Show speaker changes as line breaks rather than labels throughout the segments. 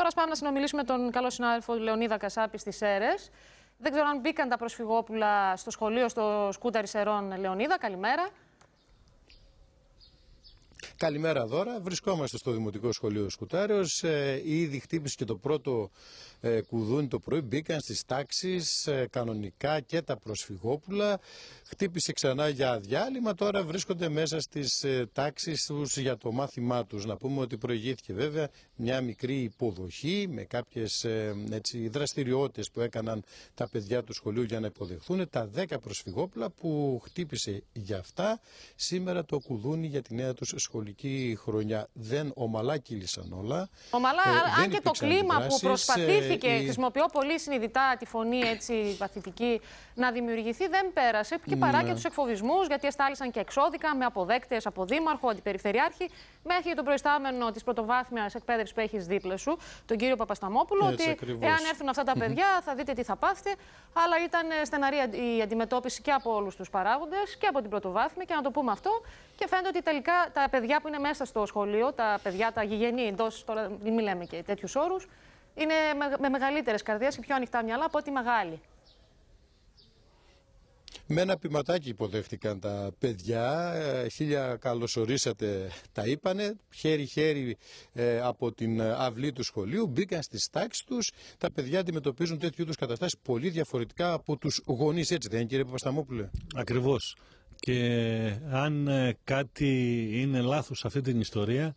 Τώρα πάμε να συνομιλήσουμε τον καλό συνάδελφο Λεωνίδα Κασάπη στις ΣΕΡΕΣ. Δεν ξέρω αν μπήκαν τα προσφυγόπουλα στο σχολείο στο Σκούταρι Σερών, Λεωνίδα. Καλημέρα.
Καλημέρα δώρα. Βρισκόμαστε στο Δημοτικό Σχολείο Σκουτάριος. Ε, ήδη χτύπησε και το πρώτο ε, κουδούνι το πρωί. Μπήκαν στις τάξεις ε, κανονικά και τα προσφυγόπουλα. Χτύπησε ξανά για διάλειμμα. Τώρα βρίσκονται μέσα στις ε, τάξεις τους για το μάθημά τους. Να πούμε ότι προηγήθηκε βέβαια μια μικρή υποδοχή με κάποιες ε, δραστηριότητες που έκαναν τα παιδιά του σχολείου για να υποδεχθούν. Τα 10 προσφυγόπουλα που χτύπησε για αυτά σήμερα το κουδούνι για τη νέα τους σχολείου προεκλογική χρονιά δεν ομαλά κύλησαν όλα.
Ομαλά, ε, αν και το κλίμα δράσεις, που προσπαθήθηκε, ε, χρησιμοποιώ πολύ συνειδητά τη φωνή έτσι παθητική, να δημιουργηθεί, δεν πέρασε. Και παρά ναι. και τους εκφοβισμούς, γιατί αστάλησαν και εξώδικα με αποδέκτες από δήμαρχο, αντιπεριφερειάρχη, μέχρι τον προϊστάμενο της πρωτοβάθμιας εκπαίδευσης που έχεις δίπλα σου, τον κύριο Παπασταμόπουλο, έτσι, ότι ακριβώς. εάν έρθουν αυτά τα παιδιά θα δείτε τι θα πάθετε. Αλλά ήταν στεναρή η αντιμετώπιση και από όλους τους παράγοντες και από την πρωτοβάθμια, και να το πούμε αυτό. Και φαίνεται ότι τελικά τα παιδιά που είναι μέσα στο σχολείο, τα παιδιά, τα γηγενή, εντός τώρα μην μιλάμε και τέτοιους όρους, είναι με, μεγαλύτερες καρδιές και πιο ανοιχτά μυαλά από ότι μεγάλη
Με ένα ποιματάκι υποδέχτηκαν τα παιδιά, ε, χίλια καλωσορίσατε τα είπανε, χέρι-χέρι ε, από την αυλή του σχολείου, μπήκαν στις τάξεις τους, τα παιδιά αντιμετωπίζουν τέτοιου είδους καταστάσεις πολύ διαφορετικά από τους
γονείς, έτσι δεν είναι κύριε Παπασταμόπουλε. Ακριβώς. Και αν ε, κάτι είναι λάθος σε αυτή την ιστορία,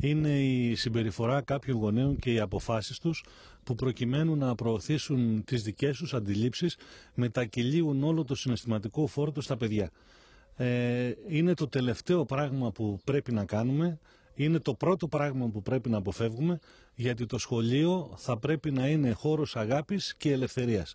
είναι η συμπεριφορά κάποιων γονέων και οι αποφάσεις τους που προκειμένου να προωθήσουν τις δικές τους αντιλήψεις μετακυλίουν όλο το συναισθηματικό φόρτο στα παιδιά. Ε, είναι το τελευταίο πράγμα που πρέπει να κάνουμε, είναι το πρώτο πράγμα που πρέπει να αποφεύγουμε γιατί το σχολείο θα πρέπει να είναι χώρος αγάπης και ελευθερίας.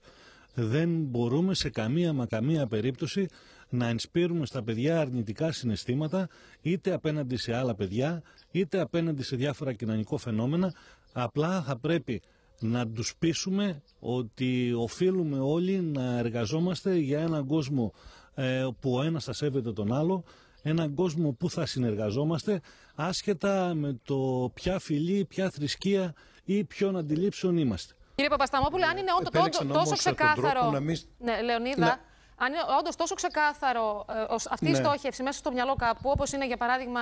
Δεν μπορούμε σε καμία μα καμία περίπτωση να ενσπείρουμε στα παιδιά αρνητικά συναισθήματα είτε απέναντι σε άλλα παιδιά, είτε απέναντι σε διάφορα κοινωνικό φαινόμενα. Απλά θα πρέπει να τους πείσουμε ότι οφείλουμε όλοι να εργαζόμαστε για έναν κόσμο ε, που ο ένας θα σέβεται τον άλλο, έναν κόσμο που θα συνεργαζόμαστε άσχετα με το ποια φυλή, ποια θρησκεία ή ποιον αντιλήψεων είμαστε.
Κύριε Παπασταμόπουλε, αν είναι όντω τόσο ξεκάθαρο. Να
Ναι,
Λεωνίδα, ναι αν είναι όντως τόσο ξεκάθαρο ε, αυτή ναι. η στόχευση μέσα στο μυαλό κάπου, όπως είναι για παράδειγμα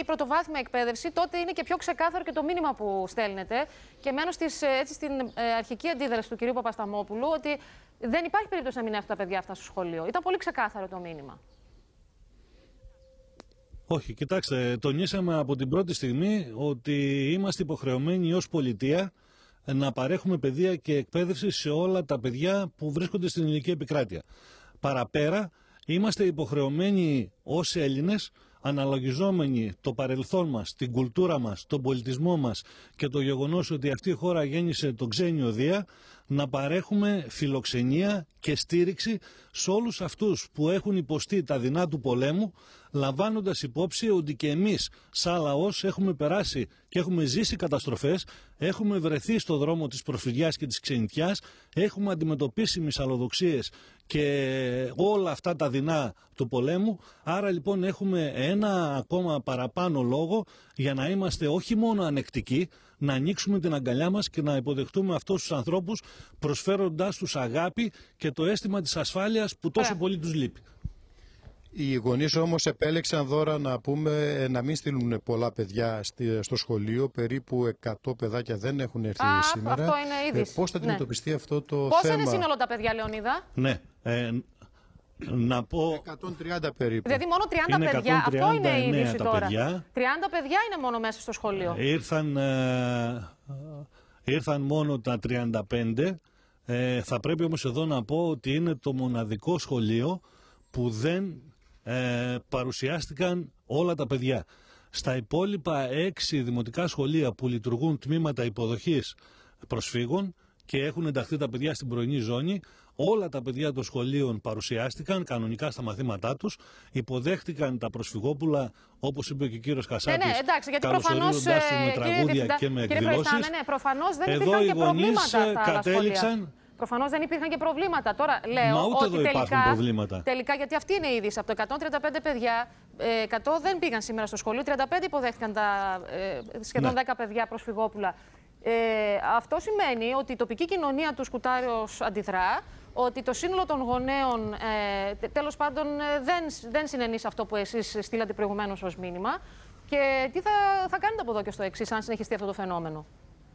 η πρωτοβάθμια εκπαίδευση, τότε είναι και πιο ξεκάθαρο και το μήνυμα που στέλνετε. Και μένω στις, ε, έτσι, στην ε, αρχική αντίδραση του κυρίου Παπασταμόπουλου ότι δεν υπάρχει περίπτωση να μην έρθουν τα παιδιά αυτά στο σχολείο. Ήταν πολύ ξεκάθαρο το μήνυμα.
Όχι, κοιτάξτε, τονίσαμε από την πρώτη στιγμή ότι είμαστε υποχρεωμένοι ως πολιτεία να παρέχουμε παιδεία και εκπαίδευση σε όλα τα παιδιά που βρίσκονται στην ελληνική επικράτεια παραπέρα είμαστε υποχρεωμένοι ως Έλληνες αναλογιζόμενοι το παρελθόν μας, την κουλτούρα μας, τον πολιτισμό μας και το γεγονός ότι αυτή η χώρα γέννησε τον ξένιο Δία να παρέχουμε φιλοξενία και στήριξη σε όλους αυτούς που έχουν υποστεί τα δεινά του πολέμου λαμβάνοντας υπόψη ότι και εμείς σαν λαός έχουμε περάσει και έχουμε ζήσει καταστροφές, έχουμε βρεθεί στο δρόμο της προφυγιάς και της ξενιτιάς, έχουμε αντιμετωπίσει μυσαλλοδοξίες και όλα αυτά τα δεινά του πολέμου. Άρα λοιπόν έχουμε ένα ακόμα παραπάνω λόγο για να είμαστε όχι μόνο ανεκτικοί, να ανοίξουμε την αγκαλιά μας και να υποδεχτούμε αυτούς τους ανθρώπους προσφέροντάς τους αγάπη και το αίσθημα της ασφάλειας που τόσο πολύ τους λείπει. Οι γονείς όμως επέλεξαν δώρα να
πούμε ε, να μην στείλουν πολλά παιδιά στο σχολείο. Περίπου 100 παιδάκια δεν έχουν έρθει Α, σήμερα. Αυτό είναι ε, είδηση. Ε, Πώς θα ναι. αντιμετωπιστεί αυτό το Πώς θέμα. Πόσα είναι σύνολο
τα παιδιά, Λεωνίδα.
Ναι.
Ε, να πω. 130 περίπου. Δηλαδή μόνο 30 παιδιά. αυτό είναι η είδηση τώρα. Παιδιά.
30 παιδιά είναι μόνο μέσα στο σχολείο.
Ε, ήρθαν, μόνο τα 35. θα πρέπει όμως εδώ να πω ότι είναι το μοναδικό σχολείο που δεν ε, παρουσιάστηκαν όλα τα παιδιά. Στα υπόλοιπα έξι δημοτικά σχολεία που λειτουργούν τμήματα υποδοχής προσφύγων και έχουν ενταχθεί τα παιδιά στην πρωινή ζώνη, όλα τα παιδιά των σχολείων παρουσιάστηκαν κανονικά στα μαθήματά τους, υποδέχτηκαν τα προσφυγόπουλα, όπως είπε και ο κύριος ναι, ναι, Κασάκης, ναι, εντάξει, γιατί με ε, τραγούδια και με εκδηλώσεις.
Ναι, δεν Εδώ οι γονείς ε, κατέληξαν... Προφανώς δεν υπήρχαν και προβλήματα. Τώρα λέω Μα ούτε ότι εδώ τελικά, προβλήματα. τελικά, γιατί αυτή είναι η είδηση. Από το 135 παιδιά, 100 ε, δεν πήγαν σήμερα στο σχολείο. 35 υποδέχτηκαν τα ε, σχεδόν ναι. 10 παιδιά προσφυγόπουλα. Ε, αυτό σημαίνει ότι η τοπική κοινωνία του Σκουτάριος αντιδρά, ότι το σύνολο των γονέων ε, τέλος πάντων ε, δεν, δεν συνενεί σε αυτό που εσείς στείλατε προηγουμένως ως μήνυμα. Και τι θα, θα κάνετε από εδώ και στο εξής, αν συνεχιστεί αυτό το φαινόμενο.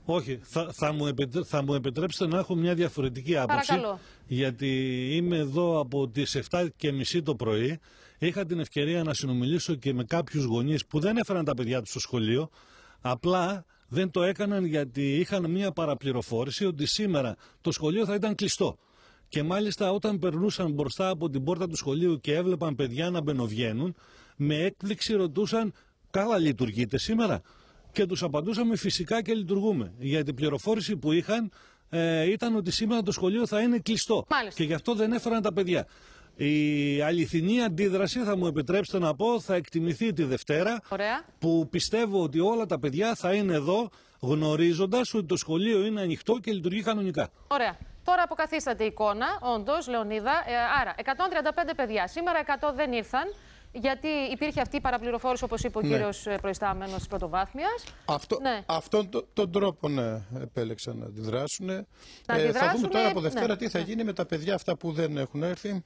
Όχι, θα, θα, μου επιτρέ, επιτρέψετε να έχω μια διαφορετική άποψη. Παρακαλώ. Γιατί είμαι εδώ από τις μισή το πρωί. Είχα την ευκαιρία να συνομιλήσω και με κάποιους γονείς που δεν έφεραν τα παιδιά τους στο σχολείο. Απλά δεν το έκαναν γιατί είχαν μια παραπληροφόρηση ότι σήμερα το σχολείο θα ήταν κλειστό. Και μάλιστα όταν περνούσαν μπροστά από την πόρτα του σχολείου και έβλεπαν παιδιά να μπαινοβγαίνουν, με έκπληξη ρωτούσαν «Καλά λειτουργείτε σήμερα» και τους απαντούσαμε φυσικά και λειτουργούμε. Γιατί η πληροφόρηση που είχαν ε, ήταν ότι σήμερα το σχολείο θα είναι κλειστό. Και γι' αυτό δεν έφεραν τα παιδιά. Η αληθινή αντίδραση, θα μου επιτρέψετε να πω, θα εκτιμηθεί τη Δευτέρα. Ωραία. Που πιστεύω ότι όλα τα παιδιά θα είναι εδώ γνωρίζοντας ότι το σχολείο είναι ανοιχτό και λειτουργεί κανονικά.
Ωραία. Τώρα αποκαθίσατε η εικόνα, όντως, Λεωνίδα. Ε, άρα, 135 παιδιά. Σήμερα 100 δεν ήρθαν. Γιατί υπήρχε αυτή η παραπληροφόρηση, όπως είπε ο ναι. κύριος ε, προϊστάμενος της πρωτοβάθμιας.
Αυτό, ναι. Αυτόν τον τρόπο ναι, επέλεξαν να αντιδράσουν. Ε, θα δούμε τώρα από ναι, Δευτέρα τι θα ναι. γίνει με τα παιδιά αυτά που δεν έχουν έρθει.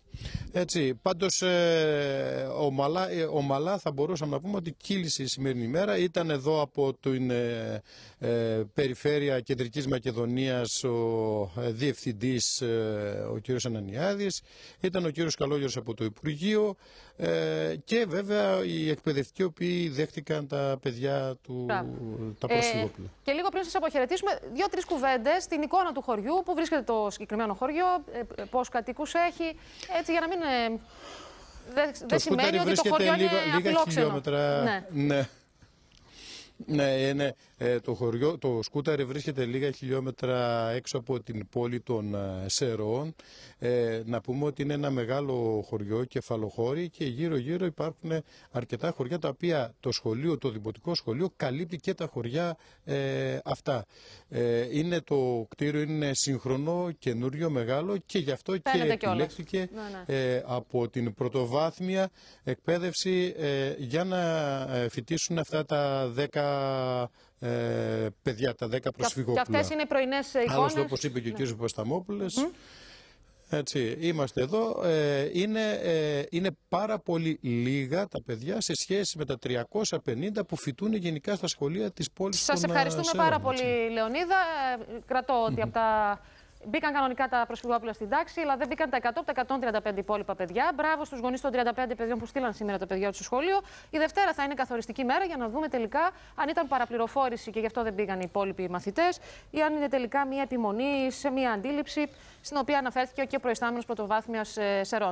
Έτσι, πάντως ε, ομαλά, ε, ομαλά θα μπορούσαμε να πούμε ότι κύλησε η σημερινή ημέρα. Ήταν εδώ από την ε, περιφέρεια Κεντρικής Μακεδονίας ο διευθυντής ο κύριος Ανανιάδης. Ήταν ο κύριος Καλόγερος από το Υπουργείο και βέβαια οι εκπαιδευτικοί οποίοι δέχτηκαν τα παιδιά του τα ε,
και λίγο πριν σας αποχαιρετήσουμε, δύο-τρει κουβέντες στην εικόνα του χωριού, που βρίσκεται το συγκεκριμένο χωριό, ε, πώ κατοίκους έχει, έτσι για να μην. Ε, δεν σημαίνει ότι το χωριό είναι λίγα, λίγα χιλιόμετρα. Ναι.
ναι. Ναι, ναι. Ε, το, χωριό, το σκούταρι βρίσκεται λίγα χιλιόμετρα έξω από την πόλη των ε, Σέρων, Ε, να πούμε ότι είναι ένα μεγάλο χωριό, κεφαλοχώρι και γύρω-γύρω υπάρχουν αρκετά χωριά τα οποία το σχολείο, το δημοτικό σχολείο καλύπτει και τα χωριά ε, αυτά. Ε, είναι το κτίριο είναι σύγχρονο, καινούριο, μεγάλο και γι' αυτό και επιλέχθηκε ναι, ναι. Ε, από την πρωτοβάθμια εκπαίδευση ε, για να ε, φοιτήσουν αυτά τα 10 ε, παιδιά, τα 10 προσφυγόπουλα. Και αυτές είναι
πρωινές εικόνες. Άλλωστε, όπως
είπε και ο ναι. κύριος Έτσι, είμαστε εδώ. Ε, είναι, ε, είναι πάρα πολύ λίγα τα παιδιά σε σχέση με τα 350 που φοιτούν γενικά στα σχολεία της πόλης. Σας ε, ευχαριστούμε πάρα πολύ,
Λεωνίδα. Κρατώ ότι από τα Μπήκαν κανονικά τα προσφυγόπουλα στην τάξη, αλλά δεν μπήκαν τα 100 από τα 135 υπόλοιπα παιδιά. Μπράβο στους γονείς των 35 παιδιών που στείλαν σήμερα τα παιδιά τους στο σχολείο. Η Δευτέρα θα είναι καθοριστική μέρα για να δούμε τελικά αν ήταν παραπληροφόρηση και γι' αυτό δεν πήγαν οι υπόλοιποι μαθητές, ή αν είναι τελικά μια επιμονή σε μια αντίληψη στην οποία αναφέρθηκε και ο προϊστάμενος πρωτοβάθμιας ε, Σερών.